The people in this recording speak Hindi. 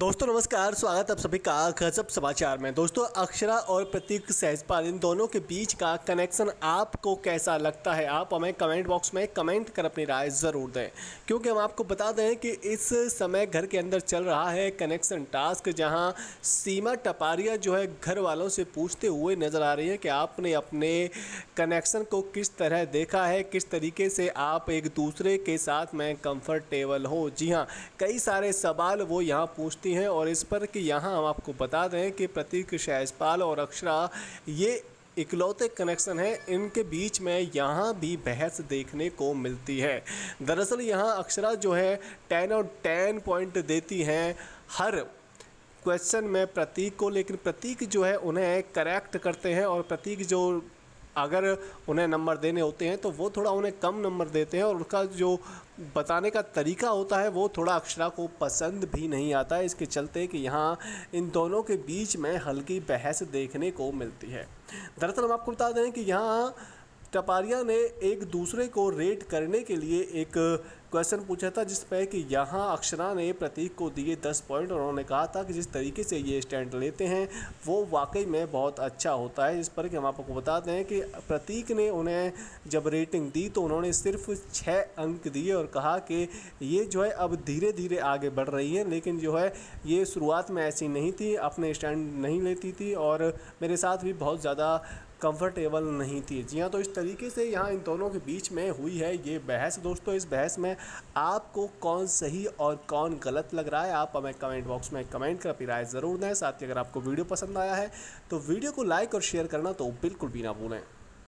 दोस्तों नमस्कार स्वागत आप सभी का गजब समाचार में दोस्तों अक्षरा और प्रतीक सहजपाल इन दोनों के बीच का कनेक्शन आपको कैसा लगता है आप हमें कमेंट बॉक्स में कमेंट कर अपनी राय ज़रूर दें क्योंकि हम आपको बता दें कि इस समय घर के अंदर चल रहा है कनेक्शन टास्क जहां सीमा टपारिया जो है घर वालों से पूछते हुए नज़र आ रही है कि आपने अपने कनेक्शन को किस तरह देखा है किस तरीके से आप एक दूसरे के साथ में कम्फर्टेबल हो जी हाँ कई सारे सवाल वो यहाँ पूछते सकती हैं और इस पर कि यहाँ हम आपको बता दें कि प्रतीक शैजपाल और अक्षरा ये इकलौते कनेक्शन है इनके बीच में यहाँ भी बहस देखने को मिलती है दरअसल यहाँ अक्षरा जो है टेन और टेन पॉइंट देती हैं हर क्वेश्चन में प्रतीक को लेकिन प्रतीक जो है उन्हें करेक्ट करते हैं और प्रतीक जो अगर उन्हें नंबर देने होते हैं तो वो थोड़ा उन्हें कम नंबर देते हैं और उनका जो बताने का तरीका होता है वो थोड़ा अक्षरा को पसंद भी नहीं आता है इसके चलते कि यहाँ इन दोनों के बीच में हल्की बहस देखने को मिलती है दरअसल हम आपको बता दें कि यहाँ टपारिया ने एक दूसरे को रेट करने के लिए एक क्वेश्चन पूछा था जिस पर कि यहाँ अक्षरा ने प्रतीक को दिए दस पॉइंट और उन्होंने कहा था कि जिस तरीके से ये स्टैंड लेते हैं वो वाकई में बहुत अच्छा होता है जिस पर कि हम आपको बता दें कि प्रतीक ने उन्हें जब रेटिंग दी तो उन्होंने सिर्फ छः अंक दिए और कहा कि ये जो है अब धीरे धीरे आगे बढ़ रही है लेकिन जो है ये शुरुआत में ऐसी नहीं थी अपने स्टैंड नहीं लेती थी और मेरे साथ भी बहुत ज़्यादा कंफर्टेबल नहीं थी जी हाँ तो इस तरीके से यहाँ इन दोनों के बीच में हुई है ये बहस दोस्तों इस बहस में आपको कौन सही और कौन गलत लग रहा है आप हमें कमेंट बॉक्स में कमेंट कर अपनी राय ज़रूर दें साथ ही अगर आपको वीडियो पसंद आया है तो वीडियो को लाइक और शेयर करना तो बिल्कुल भी ना भूलें